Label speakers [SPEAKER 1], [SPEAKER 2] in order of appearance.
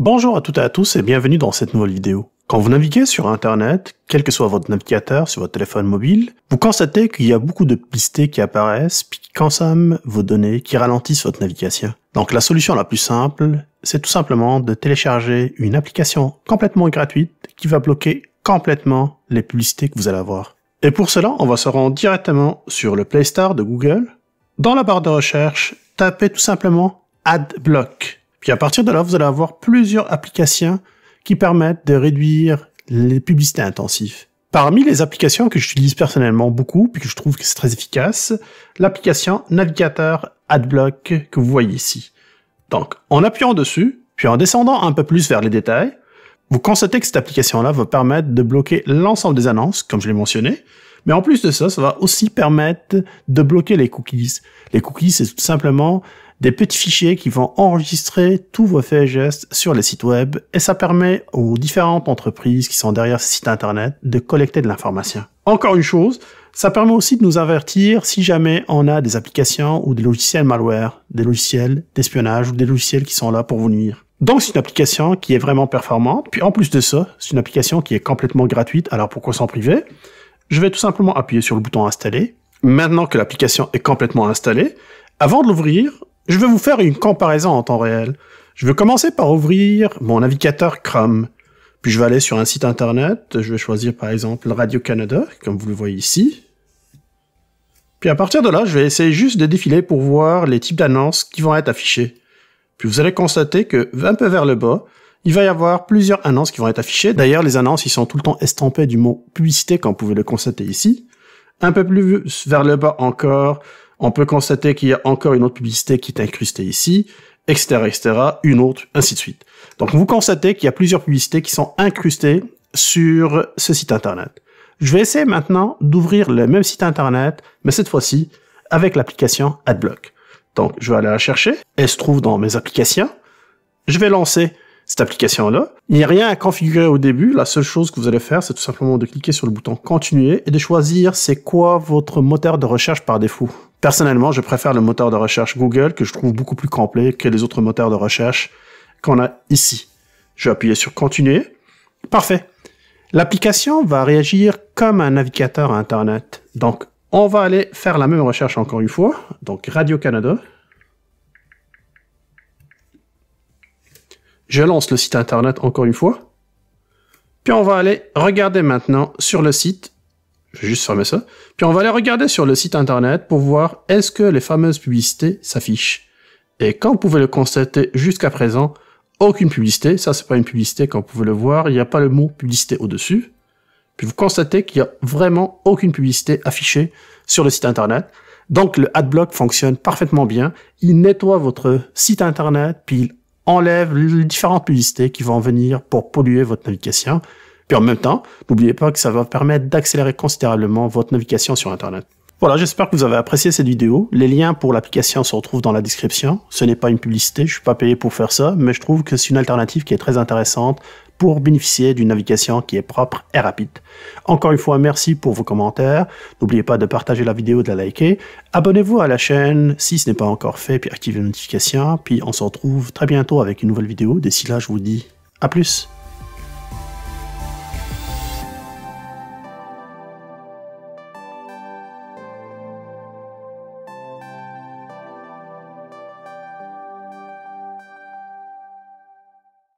[SPEAKER 1] Bonjour à toutes et à tous et bienvenue dans cette nouvelle vidéo. Quand vous naviguez sur Internet, quel que soit votre navigateur sur votre téléphone mobile, vous constatez qu'il y a beaucoup de publicités qui apparaissent, puis qui consomment vos données, qui ralentissent votre navigation. Donc la solution la plus simple, c'est tout simplement de télécharger une application complètement gratuite qui va bloquer complètement les publicités que vous allez avoir. Et pour cela, on va se rendre directement sur le Play Store de Google. Dans la barre de recherche, tapez tout simplement AdBlock. Puis à partir de là, vous allez avoir plusieurs applications qui permettent de réduire les publicités intensives. Parmi les applications que j'utilise personnellement beaucoup, puis que je trouve que c'est très efficace, l'application Navigateur AdBlock que vous voyez ici. Donc, en appuyant dessus, puis en descendant un peu plus vers les détails, vous constatez que cette application-là va permettre de bloquer l'ensemble des annonces, comme je l'ai mentionné, mais en plus de ça, ça va aussi permettre de bloquer les cookies. Les cookies, c'est tout simplement des petits fichiers qui vont enregistrer tous vos faits et gestes sur les sites web et ça permet aux différentes entreprises qui sont derrière ces sites internet de collecter de l'information. Encore une chose, ça permet aussi de nous avertir si jamais on a des applications ou des logiciels malware, des logiciels d'espionnage ou des logiciels qui sont là pour vous nuire. Donc c'est une application qui est vraiment performante. Puis en plus de ça, c'est une application qui est complètement gratuite, alors pourquoi s'en priver Je vais tout simplement appuyer sur le bouton installer. Maintenant que l'application est complètement installée, avant de l'ouvrir, je vais vous faire une comparaison en temps réel. Je vais commencer par ouvrir mon navigateur Chrome. Puis je vais aller sur un site internet, je vais choisir par exemple Radio-Canada, comme vous le voyez ici. Puis à partir de là, je vais essayer juste de défiler pour voir les types d'annonces qui vont être affichées. Puis vous allez constater que, un peu vers le bas, il va y avoir plusieurs annonces qui vont être affichées. D'ailleurs, les annonces, ils sont tout le temps estampées du mot publicité, comme vous pouvez le constater ici. Un peu plus vers le bas encore, on peut constater qu'il y a encore une autre publicité qui est incrustée ici, etc., etc., une autre, ainsi de suite. Donc vous constatez qu'il y a plusieurs publicités qui sont incrustées sur ce site internet. Je vais essayer maintenant d'ouvrir le même site internet, mais cette fois-ci avec l'application AdBlock. Donc je vais aller la chercher, elle se trouve dans mes applications. Je vais lancer cette application-là. Il n'y a rien à configurer au début. La seule chose que vous allez faire, c'est tout simplement de cliquer sur le bouton Continuer et de choisir c'est quoi votre moteur de recherche par défaut. Personnellement, je préfère le moteur de recherche Google que je trouve beaucoup plus complet que les autres moteurs de recherche qu'on a ici. Je vais appuyer sur Continuer. Parfait. L'application va réagir comme un navigateur Internet. Donc, on va aller faire la même recherche encore une fois. Donc, Radio-Canada. Je lance le site internet encore une fois. Puis on va aller regarder maintenant sur le site. Je vais juste fermer ça. Puis on va aller regarder sur le site internet pour voir est-ce que les fameuses publicités s'affichent. Et comme vous pouvez le constater jusqu'à présent, aucune publicité. Ça, c'est pas une publicité comme vous pouvez le voir. Il n'y a pas le mot publicité au-dessus. Puis vous constatez qu'il n'y a vraiment aucune publicité affichée sur le site internet. Donc le adblock fonctionne parfaitement bien. Il nettoie votre site internet, puis il enlève les différentes publicités qui vont venir pour polluer votre navigation. Puis en même temps, n'oubliez pas que ça va permettre d'accélérer considérablement votre navigation sur Internet. Voilà, j'espère que vous avez apprécié cette vidéo. Les liens pour l'application se retrouvent dans la description. Ce n'est pas une publicité, je ne suis pas payé pour faire ça, mais je trouve que c'est une alternative qui est très intéressante pour bénéficier d'une navigation qui est propre et rapide. Encore une fois, merci pour vos commentaires. N'oubliez pas de partager la vidéo, de la liker. Abonnez-vous à la chaîne si ce n'est pas encore fait, puis activez les notifications. Puis on se retrouve très bientôt avec une nouvelle vidéo. D'ici là, je vous dis à plus.